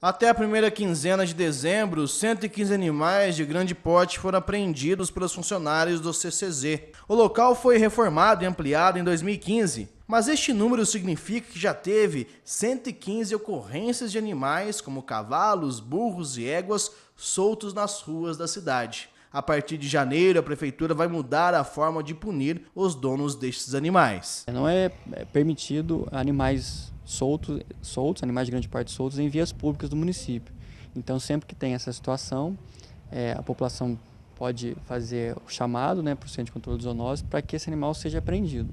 Até a primeira quinzena de dezembro, 115 animais de grande porte foram apreendidos pelos funcionários do CCZ. O local foi reformado e ampliado em 2015, mas este número significa que já teve 115 ocorrências de animais, como cavalos, burros e éguas, soltos nas ruas da cidade. A partir de janeiro, a prefeitura vai mudar a forma de punir os donos destes animais. Não é, é permitido animais soltos, soltos animais de grande parte soltos, em vias públicas do município. Então, sempre que tem essa situação, é, a população pode fazer o chamado né, para o Centro de Controle de Zoonoses para que esse animal seja apreendido.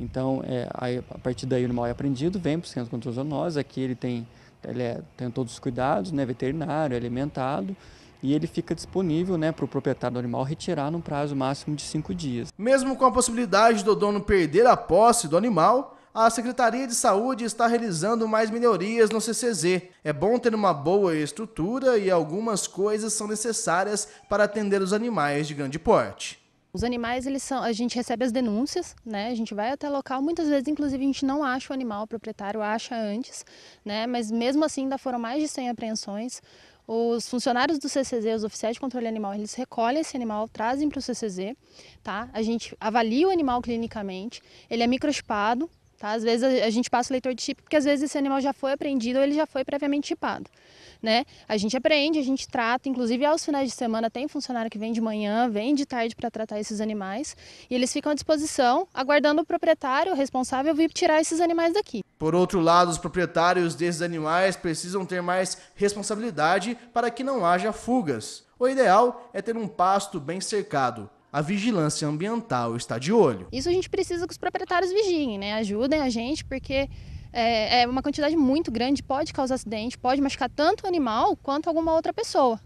Então, é, a partir daí o animal é apreendido, vem para o Centro de Controle de Zoonoses, aqui ele tem, ele é, tem todos os cuidados, né, veterinário, alimentado, e ele fica disponível né, para o proprietário do animal retirar num prazo máximo de cinco dias. Mesmo com a possibilidade do dono perder a posse do animal, a Secretaria de Saúde está realizando mais melhorias no CCZ. É bom ter uma boa estrutura e algumas coisas são necessárias para atender os animais de grande porte. Os animais, eles são, a gente recebe as denúncias, né? A gente vai até local, muitas vezes, inclusive, a gente não acha o animal, o proprietário acha antes, né? Mas mesmo assim, ainda foram mais de 100 apreensões. Os funcionários do CCZ, os oficiais de controle animal, eles recolhem esse animal, trazem para o CCZ, tá? A gente avalia o animal clinicamente, ele é microchipado, Tá? Às vezes a, gente passa o leitor de chip porque às vezes esse animal já foi apreendido ou ele já foi previamente chipado. Né? A gente aprende, a gente trata, inclusive aos finais de semana tem funcionário que vem de manhã, vem de tarde para tratar esses animais e eles ficam à disposição, aguardando o proprietário o responsável vir tirar esses animais daqui. Por outro lado, os proprietários desses animais precisam ter mais responsabilidade para que não haja fugas. O ideal é ter um pasto bem cercado, a vigilância ambiental está de olho. Isso a gente precisa que os proprietários vigiem, né? Ajudem a gente, porque é, é uma quantidade muito grande, pode causar acidente, pode machucar tanto o animal quanto alguma outra pessoa.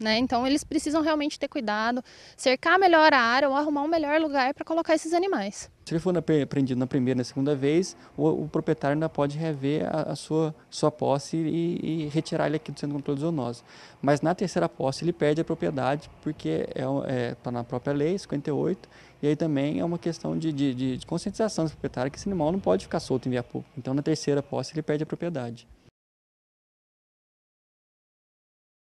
Né? Então eles precisam realmente ter cuidado, cercar melhor a área ou arrumar um melhor lugar para colocar esses animais. Se ele for apreendido na primeira e na segunda vez, o, o proprietário ainda pode rever a, a sua, sua posse e, e, retirar ele aqui do centro de controle de zoonose. Mas na terceira posse ele perde a propriedade, porque está é, é, tá na própria lei, 58, e aí também é uma questão de, de, de conscientização do proprietário que esse animal não pode ficar solto em via pública. Então na terceira posse ele perde a propriedade.